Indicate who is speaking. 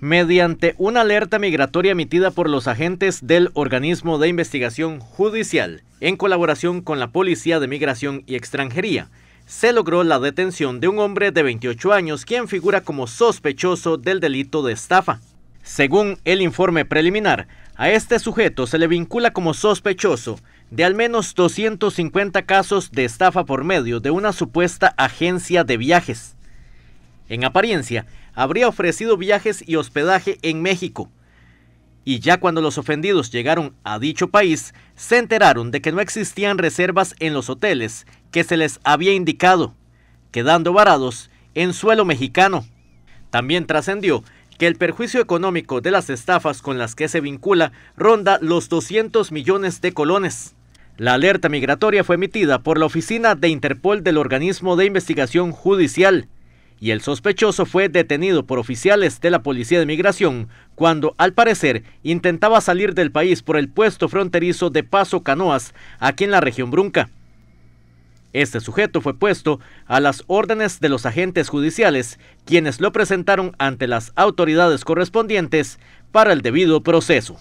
Speaker 1: mediante una alerta migratoria emitida por los agentes del organismo de investigación judicial en colaboración con la Policía de Migración y Extranjería. Se logró la detención de un hombre de 28 años quien figura como sospechoso del delito de estafa. Según el informe preliminar, a este sujeto se le vincula como sospechoso de al menos 250 casos de estafa por medio de una supuesta agencia de viajes. En apariencia, habría ofrecido viajes y hospedaje en México. Y ya cuando los ofendidos llegaron a dicho país, se enteraron de que no existían reservas en los hoteles que se les había indicado, quedando varados en suelo mexicano. También trascendió que el perjuicio económico de las estafas con las que se vincula ronda los 200 millones de colones. La alerta migratoria fue emitida por la Oficina de Interpol del Organismo de Investigación Judicial, y el sospechoso fue detenido por oficiales de la Policía de Migración cuando, al parecer, intentaba salir del país por el puesto fronterizo de Paso Canoas, aquí en la región Brunca. Este sujeto fue puesto a las órdenes de los agentes judiciales, quienes lo presentaron ante las autoridades correspondientes para el debido proceso.